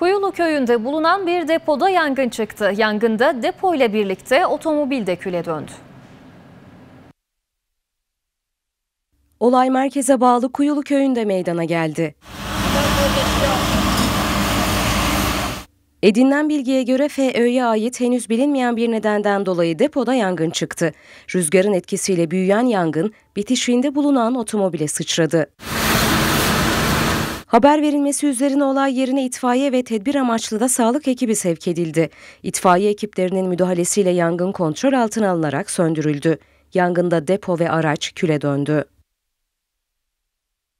Kuyulu köyünde bulunan bir depoda yangın çıktı. Yangında depo ile birlikte otomobil de küle döndü. Olay merkeze bağlı Kuyulu köyünde meydana geldi. Edinilen bilgiye göre FÖ'ye ait henüz bilinmeyen bir nedenden dolayı depoda yangın çıktı. Rüzgarın etkisiyle büyüyen yangın bitişiğinde bulunan otomobile sıçradı. Haber verilmesi üzerine olay yerine itfaiye ve tedbir amaçlı da sağlık ekibi sevk edildi. İtfaiye ekiplerinin müdahalesiyle yangın kontrol altına alınarak söndürüldü. Yangında depo ve araç küle döndü.